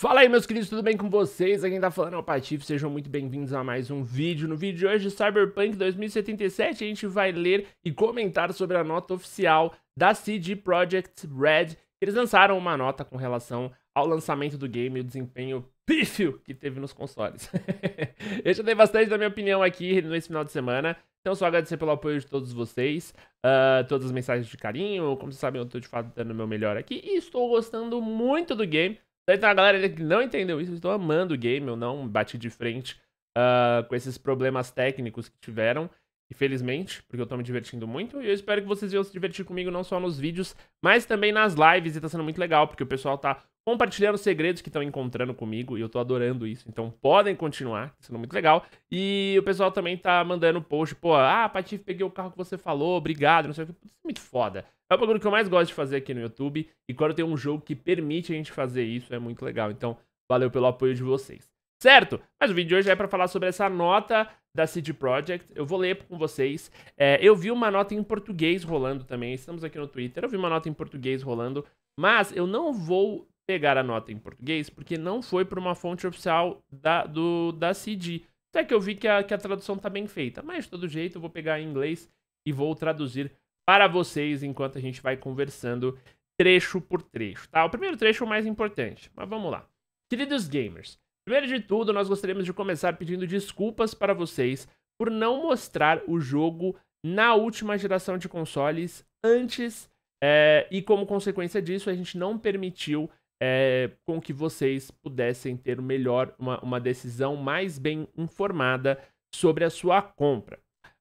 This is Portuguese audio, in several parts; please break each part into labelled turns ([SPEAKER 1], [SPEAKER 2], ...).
[SPEAKER 1] Fala aí, meus queridos, tudo bem com vocês? Aqui quem tá falando é o Patife, sejam muito bem-vindos a mais um vídeo. No vídeo de hoje, Cyberpunk 2077, a gente vai ler e comentar sobre a nota oficial da CD Projekt Red. Eles lançaram uma nota com relação ao lançamento do game e o desempenho pífio que teve nos consoles. eu já dei bastante da minha opinião aqui nesse final de semana, então só agradecer pelo apoio de todos vocês, uh, todas as mensagens de carinho, como vocês sabem, eu tô de fato dando o meu melhor aqui e estou gostando muito do game. Então, tá a galera que não entendeu isso, estou amando o game, eu não bati de frente uh, com esses problemas técnicos que tiveram infelizmente, porque eu tô me divertindo muito. E eu espero que vocês venham se divertir comigo não só nos vídeos, mas também nas lives. E tá sendo muito legal, porque o pessoal tá compartilhando segredos que estão encontrando comigo e eu tô adorando isso. Então podem continuar, tá sendo muito legal. E o pessoal também tá mandando post, pô, ah, Patife, peguei o carro que você falou, obrigado, não sei o que. Isso é muito foda. É o bagulho que eu mais gosto de fazer aqui no YouTube. E quando tem um jogo que permite a gente fazer isso, é muito legal. Então, valeu pelo apoio de vocês certo? Mas o vídeo de hoje é para falar sobre essa nota da CD Projekt. Eu vou ler com vocês. É, eu vi uma nota em português rolando também. Estamos aqui no Twitter. Eu vi uma nota em português rolando, mas eu não vou pegar a nota em português porque não foi para uma fonte oficial da, do, da CD. Até que eu vi que a, que a tradução está bem feita. Mas, de todo jeito, eu vou pegar em inglês e vou traduzir para vocês enquanto a gente vai conversando trecho por trecho, tá? O primeiro trecho é o mais importante, mas vamos lá. Queridos gamers, Primeiro de tudo, nós gostaríamos de começar pedindo desculpas para vocês por não mostrar o jogo na última geração de consoles antes é, e como consequência disso a gente não permitiu é, com que vocês pudessem ter melhor uma, uma decisão mais bem informada sobre a sua compra.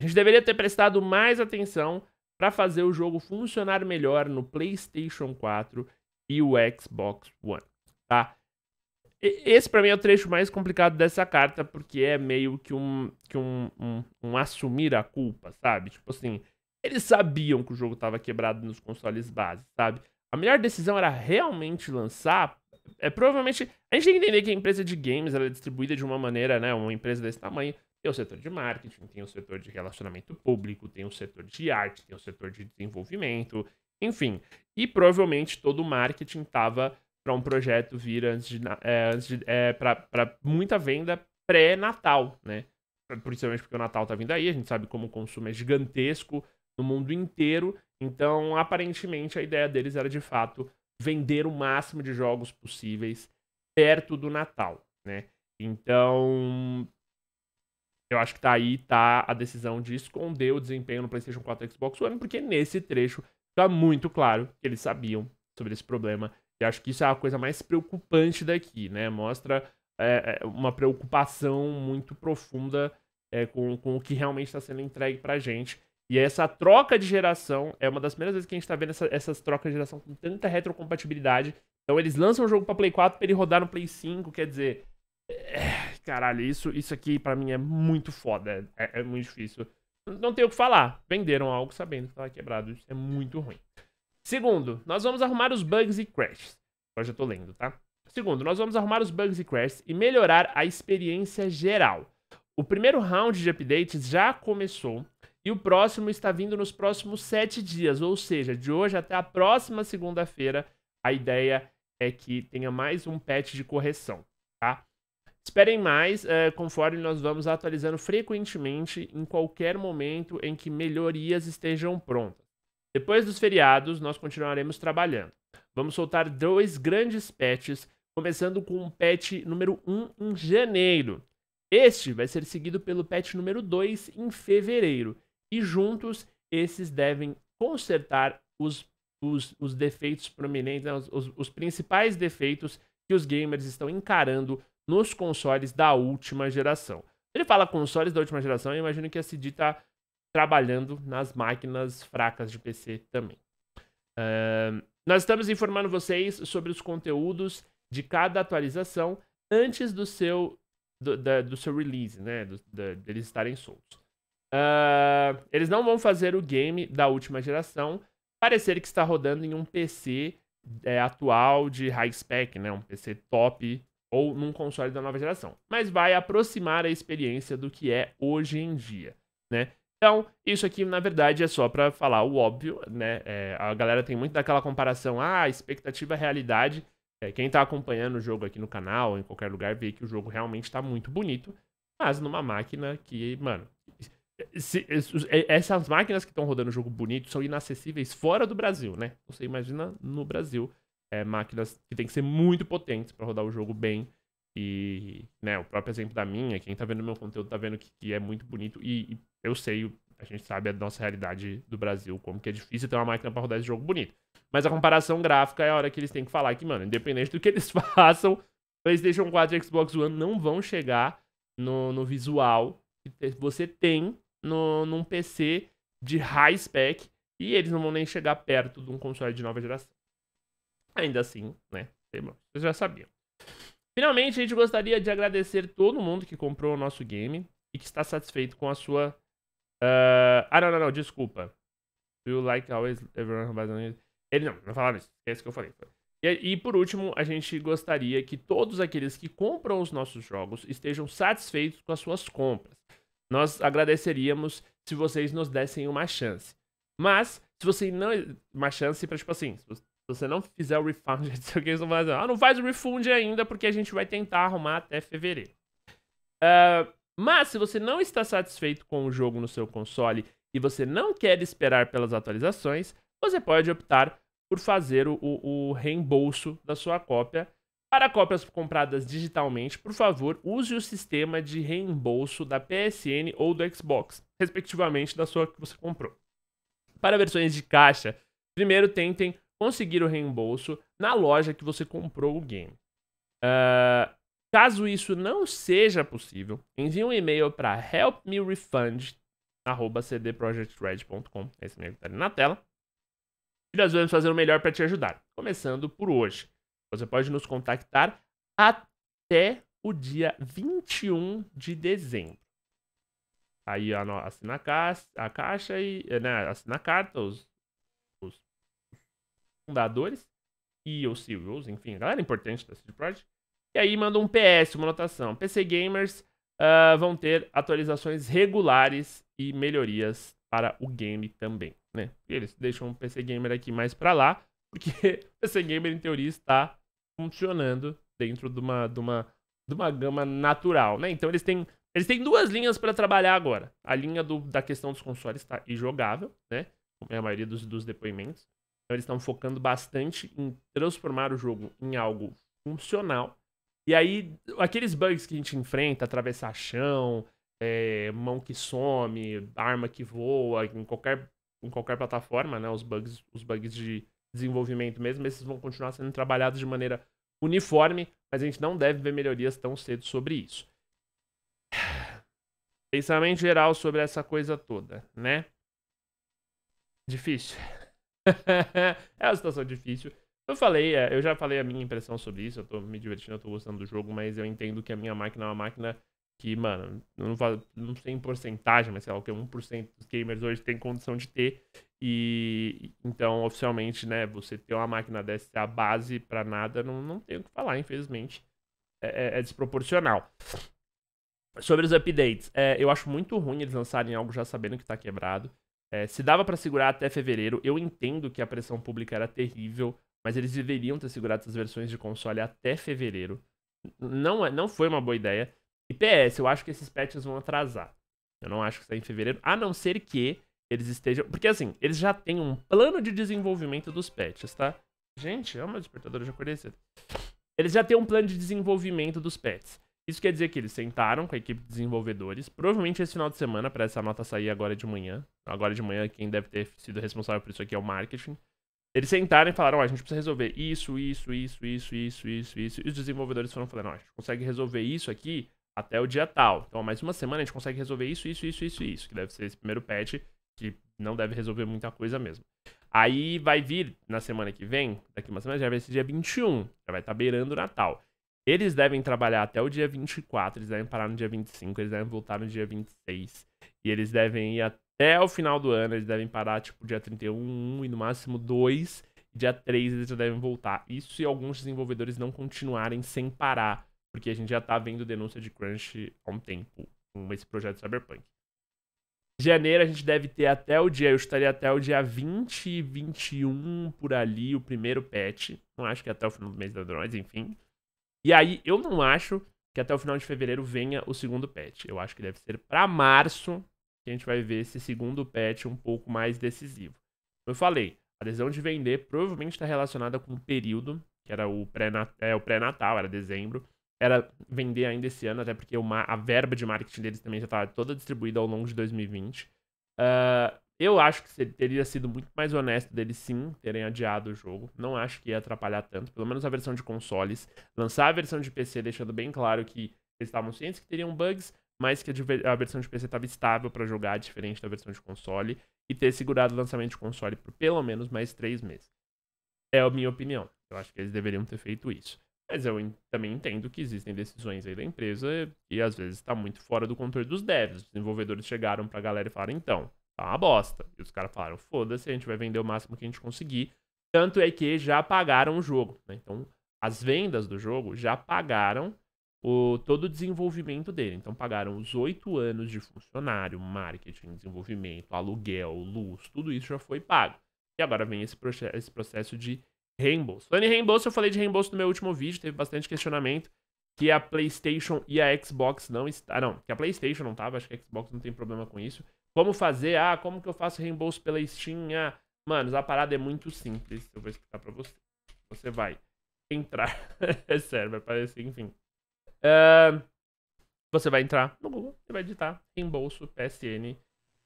[SPEAKER 1] A gente deveria ter prestado mais atenção para fazer o jogo funcionar melhor no PlayStation 4 e o Xbox One, tá? Esse para mim é o trecho mais complicado dessa carta, porque é meio que um que um, um, um, assumir a culpa, sabe? Tipo assim, eles sabiam que o jogo tava quebrado nos consoles base, sabe? A melhor decisão era realmente lançar. É provavelmente. A gente tem que entender que a empresa de games ela é distribuída de uma maneira, né? Uma empresa desse tamanho. Tem o setor de marketing, tem o setor de relacionamento público, tem o setor de arte, tem o setor de desenvolvimento, enfim. E provavelmente todo o marketing tava para um projeto vir antes de, é, antes de é, para muita venda pré-Natal, né? Principalmente porque o Natal tá vindo aí, a gente sabe como o consumo é gigantesco no mundo inteiro. Então, aparentemente, a ideia deles era de fato vender o máximo de jogos possíveis perto do Natal, né? Então, eu acho que tá aí tá a decisão de esconder o desempenho no PlayStation 4 e Xbox One, porque nesse trecho tá muito claro que eles sabiam sobre esse problema e acho que isso é a coisa mais preocupante daqui, né? Mostra é, é uma preocupação muito profunda é, com, com o que realmente está sendo entregue pra gente. E essa troca de geração é uma das primeiras vezes que a gente está vendo essa, essas trocas de geração com tanta retrocompatibilidade. Então eles lançam o jogo para Play 4 para ele rodar no Play 5, quer dizer, é, caralho, isso, isso aqui para mim é muito foda, é, é, é muito difícil. Não tem o que falar, venderam algo sabendo que estava quebrado, isso é muito ruim. Segundo, nós vamos arrumar os bugs e crashes. Agora já tô lendo, tá? Segundo, nós vamos arrumar os bugs e crashes e melhorar a experiência geral. O primeiro round de updates já começou e o próximo está vindo nos próximos sete dias, ou seja, de hoje até a próxima segunda-feira, a ideia é que tenha mais um patch de correção, tá? Esperem mais, uh, conforme nós vamos atualizando frequentemente em qualquer momento em que melhorias estejam prontas. Depois dos feriados, nós continuaremos trabalhando. Vamos soltar dois grandes patches, começando com o patch número 1 em janeiro. Este vai ser seguido pelo patch número 2 em fevereiro. E juntos, esses devem consertar os, os, os defeitos prominentes, né, os, os principais defeitos que os gamers estão encarando nos consoles da última geração. Ele fala consoles da última geração, eu imagino que a CD está trabalhando nas máquinas fracas de PC também. Uh, nós estamos informando vocês sobre os conteúdos de cada atualização antes do seu, do, da, do seu release, né? Do, da, deles estarem soltos. Uh, eles não vão fazer o game da última geração parecer que está rodando em um PC é, atual de high spec, né? Um PC top ou num console da nova geração. Mas vai aproximar a experiência do que é hoje em dia, né? Então, isso aqui, na verdade, é só para falar o óbvio, né? É, a galera tem muito daquela comparação, ah, expectativa-realidade. É, é, quem tá acompanhando o jogo aqui no canal, em qualquer lugar, vê que o jogo realmente tá muito bonito, mas numa máquina que, mano... Se, é, essas máquinas que estão rodando o jogo bonito são inacessíveis fora do Brasil, né? Você imagina no Brasil, é, máquinas que tem que ser muito potentes para rodar o jogo bem e, né, o próprio exemplo da minha, quem tá vendo meu conteúdo tá vendo que, que é muito bonito. E, e, eu sei, a gente sabe a nossa realidade do Brasil, como que é difícil ter uma máquina pra rodar esse jogo bonito. Mas a comparação gráfica é a hora que eles têm que falar que, mano, independente do que eles façam, PlayStation 4 e Xbox One não vão chegar no, no visual que você tem no, num PC de high spec e eles não vão nem chegar perto de um console de nova geração. Ainda assim, né? Vocês já sabiam. Finalmente, a gente gostaria de agradecer todo mundo que comprou o nosso game e que está satisfeito com a sua. Uh... Ah, não, não, não, desculpa. Do you like always everyone Ele não, não falava isso, é isso que eu falei. E, e por último, a gente gostaria que todos aqueles que compram os nossos jogos estejam satisfeitos com as suas compras. Nós agradeceríamos se vocês nos dessem uma chance. Mas, se você não. Uma chance para tipo assim, se você se você não fizer o refund, não sei o que eles vão fazer. Ah, não faz o refund ainda, porque a gente vai tentar arrumar até fevereiro. Uh, mas se você não está satisfeito com o jogo no seu console e você não quer esperar pelas atualizações, você pode optar por fazer o, o reembolso da sua cópia. Para cópias compradas digitalmente, por favor, use o sistema de reembolso da PSN ou do Xbox, respectivamente da sua que você comprou. Para versões de caixa, primeiro tentem conseguir o reembolso na loja que você comprou o game. Uh, caso isso não seja possível, envie um e-mail para helpmerefund@cdprojectred.com, é esse e-mail está ali na tela, e nós vamos fazer o melhor para te ajudar, começando por hoje. Você pode nos contactar até o dia 21 de dezembro. Aí assina a caixa, a caixa e né, assina a carta, os fundadores, e os CEOs, enfim, galera importante da CD Projekt. E aí manda um PS, uma anotação. PC Gamers uh, vão ter atualizações regulares e melhorias para o game também, né? E eles deixam o PC Gamer aqui mais para lá, porque o PC Gamer, em teoria, está funcionando dentro de uma, de uma, de uma gama natural, né? Então eles têm, eles têm duas linhas para trabalhar agora. A linha do, da questão dos consoles está injogável, né? Como é a maioria dos, dos depoimentos. Então eles estão focando bastante em transformar o jogo em algo funcional. E aí, aqueles bugs que a gente enfrenta, atravessar chão, é, mão que some, arma que voa, em qualquer, em qualquer plataforma, né? Os bugs, os bugs de desenvolvimento mesmo, esses vão continuar sendo trabalhados de maneira uniforme, mas a gente não deve ver melhorias tão cedo sobre isso. Pensamento geral sobre essa coisa toda, né? Difícil. é uma situação difícil. Eu falei, é, eu já falei a minha impressão sobre isso, eu tô me divertindo, eu tô gostando do jogo, mas eu entendo que a minha máquina é uma máquina que, mano, não, não sei em porcentagem, mas sei lá, o que 1% dos gamers hoje tem condição de ter. E então, oficialmente, né, você ter uma máquina dessa a base para nada, não, não tem o que falar, infelizmente. É, é, é desproporcional. Sobre os updates, é, eu acho muito ruim eles lançarem algo já sabendo que tá quebrado. É, se dava para segurar até fevereiro, eu entendo que a pressão pública era terrível, mas eles deveriam ter segurado essas versões de console até fevereiro. Não, é, não foi uma boa ideia. E PS, eu acho que esses patches vão atrasar. Eu não acho que saia em fevereiro, a não ser que eles estejam. Porque assim, eles já têm um plano de desenvolvimento dos patches, tá? Gente, é uma despertadora, de acordei Eles já têm um plano de desenvolvimento dos pets. Isso quer dizer que eles sentaram com a equipe de desenvolvedores, provavelmente esse final de semana, para essa nota sair agora de manhã. Agora de manhã, quem deve ter sido responsável por isso aqui é o marketing. Eles sentaram e falaram: oh, a gente precisa resolver isso, isso, isso, isso, isso, isso, isso. E os desenvolvedores foram falando: oh, a gente consegue resolver isso aqui até o dia tal. Então, mais uma semana a gente consegue resolver isso, isso, isso, isso, isso, que deve ser esse primeiro patch, que não deve resolver muita coisa mesmo. Aí vai vir na semana que vem, daqui uma semana, já vai ser dia 21, já vai estar tá beirando o Natal. Eles devem trabalhar até o dia 24, eles devem parar no dia 25, eles devem voltar no dia 26. E eles devem ir até o final do ano, eles devem parar, tipo, dia 31, 1 e no máximo 2. Dia 3 eles já devem voltar. Isso se alguns desenvolvedores não continuarem sem parar, porque a gente já tá vendo denúncia de crunch há um tempo com esse projeto Cyberpunk. Janeiro a gente deve ter até o dia, eu estaria até o dia 20 e 21 por ali, o primeiro patch. Não acho que é até o final do mês da Droids, enfim. E aí, eu não acho que até o final de fevereiro venha o segundo patch. Eu acho que deve ser para março que a gente vai ver esse segundo patch um pouco mais decisivo. Como eu falei, a decisão de vender provavelmente está relacionada com o período, que era o é, pré-natal, é, pré era dezembro. Era vender ainda esse ano, até porque uma, a verba de marketing deles também já estava tá toda distribuída ao longo de 2020. Uh, eu acho que teria sido muito mais honesto deles sim terem adiado o jogo. Não acho que ia atrapalhar tanto, pelo menos a versão de consoles. Lançar a versão de PC deixando bem claro que eles estavam cientes que teriam bugs, mas que a versão de PC estava estável para jogar, diferente da versão de console. E ter segurado o lançamento de console por pelo menos mais três meses. É a minha opinião. Eu acho que eles deveriam ter feito isso. Mas eu também entendo que existem decisões aí da empresa e às vezes está muito fora do controle dos devs. Os desenvolvedores chegaram para a galera e falaram: então, Tá uma bosta. E os caras falaram, foda-se, a gente vai vender o máximo que a gente conseguir. Tanto é que já pagaram o jogo. Né? Então, as vendas do jogo já pagaram o, todo o desenvolvimento dele. Então, pagaram os oito anos de funcionário, marketing, desenvolvimento, aluguel, luz, tudo isso já foi pago. E agora vem esse, esse processo de reembolso. Falando em reembolso, eu falei de reembolso no meu último vídeo, teve bastante questionamento que a PlayStation e a Xbox não estavam. Ah, que a PlayStation não estava, acho que a Xbox não tem problema com isso. Como fazer? Ah, como que eu faço reembolso pela Steam? Ah, mano, a parada é muito simples. Eu vou explicar pra você. Você vai entrar. é sério, vai parecer, enfim. Uh, você vai entrar no Google, você vai digitar reembolso PSN,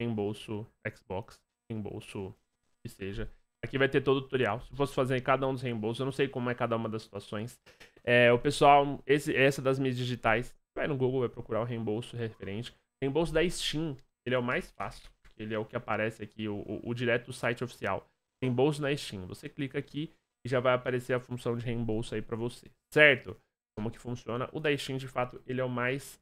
[SPEAKER 1] reembolso Xbox, reembolso que seja. Aqui vai ter todo o tutorial. Se fosse fazer cada um dos reembolsos, eu não sei como é cada uma das situações. É, o pessoal, esse, essa das minhas digitais, vai no Google, vai procurar o reembolso referente. Reembolso da Steam ele é o mais fácil. Ele é o que aparece aqui, o, o, o direto do site oficial. Reembolso na Steam. Você clica aqui e já vai aparecer a função de reembolso aí para você, certo? Como que funciona? O da Steam, de fato, ele é o mais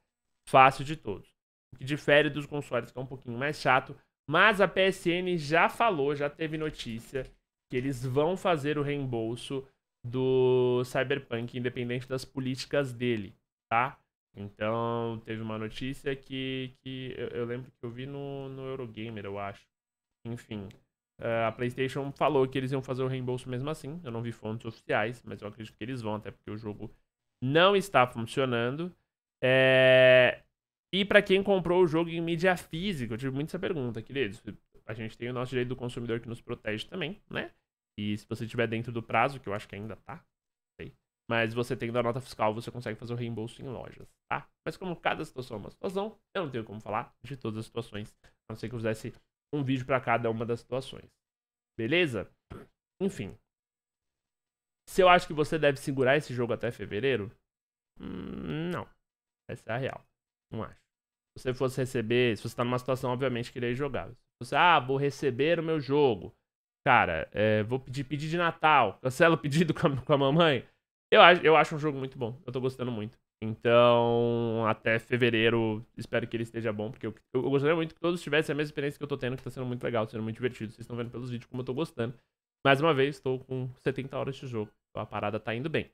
[SPEAKER 1] fácil de todos. O que difere dos consoles, que é um pouquinho mais chato, mas a PSN já falou, já teve notícia que eles vão fazer o reembolso do Cyberpunk, independente das políticas dele, tá? Então, teve uma notícia que, que eu, eu lembro que eu vi no, no Eurogamer, eu acho. Enfim, eh, a PlayStation falou que eles iam fazer o reembolso mesmo assim. Eu não vi fontes oficiais, mas eu acredito que eles vão, até porque o jogo não está funcionando. É... E para quem comprou o jogo em mídia física, eu tive muita essa pergunta, queridos. A gente tem o nosso direito do consumidor que nos protege também, né? E se você estiver dentro do prazo, que eu acho que ainda tá, mas você tem dar nota fiscal, você consegue fazer o reembolso em lojas, tá? Mas como cada situação é uma situação, eu não tenho como falar de todas as situações. A não ser que eu fizesse um vídeo para cada uma das situações. Beleza? Enfim. Se eu acho que você deve segurar esse jogo até fevereiro, hum, não. Essa é a real. Não acho. Se você fosse receber, se você tá numa situação, obviamente, que é jogar. Se você, ah, vou receber o meu jogo. Cara, é, vou pedir pedido de Natal. Cancela o pedido com a, com a mamãe. Eu acho, eu acho um jogo muito bom. Eu tô gostando muito. Então, até fevereiro, espero que ele esteja bom, porque eu, eu gostaria muito que todos tivessem a mesma experiência que eu tô tendo, que tá sendo muito legal, sendo muito divertido. Vocês estão vendo pelos vídeos como eu tô gostando. Mais uma vez, estou com 70 horas de jogo. Então a parada tá indo bem.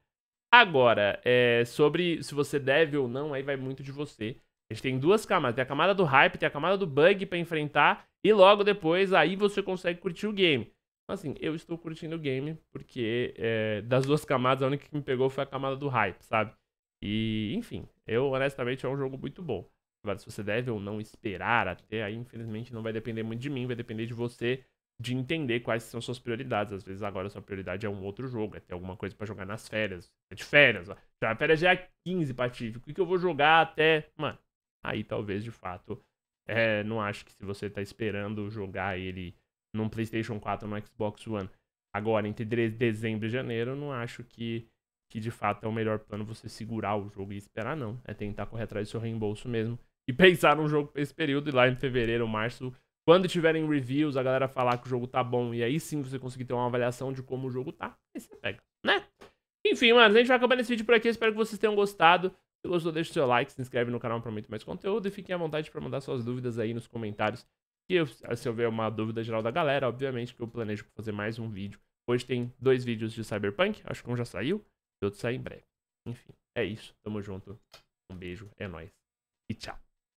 [SPEAKER 1] Agora, é, sobre se você deve ou não, aí vai muito de você. A gente tem duas camadas. Tem a camada do hype, tem a camada do bug para enfrentar. E logo depois, aí você consegue curtir o game assim, eu estou curtindo o game, porque é, das duas camadas, a única que me pegou foi a camada do hype, sabe? E, enfim, eu honestamente é um jogo muito bom. Agora, se você deve ou não esperar até aí, infelizmente, não vai depender muito de mim, vai depender de você de entender quais são suas prioridades. Às vezes agora sua prioridade é um outro jogo, é ter alguma coisa para jogar nas férias. É de férias, ó. Já, férias já é 15 partidas. O que, que eu vou jogar até. Mano, aí talvez de fato. É, não acho que se você tá esperando jogar ele num PlayStation 4 ou no Xbox One agora, entre dezembro e janeiro, eu não acho que, que de fato é o melhor plano você segurar o jogo e esperar, não. É tentar correr atrás do seu reembolso mesmo. E pensar num jogo pra esse período, e lá em fevereiro, março, quando tiverem reviews, a galera falar que o jogo tá bom, e aí sim você conseguir ter uma avaliação de como o jogo tá, aí você pega, né? Enfim, mano, a gente vai acabando esse vídeo por aqui, espero que vocês tenham gostado. Se gostou, deixa o seu like, se inscreve no canal para muito mais conteúdo e fiquem à vontade para mandar suas dúvidas aí nos comentários que eu, se houver uma dúvida geral da galera, obviamente que eu planejo fazer mais um vídeo. Hoje tem dois vídeos de Cyberpunk, acho que um já saiu e outro sai em breve. Enfim, é isso. Tamo junto. Um beijo, é nóis. E tchau.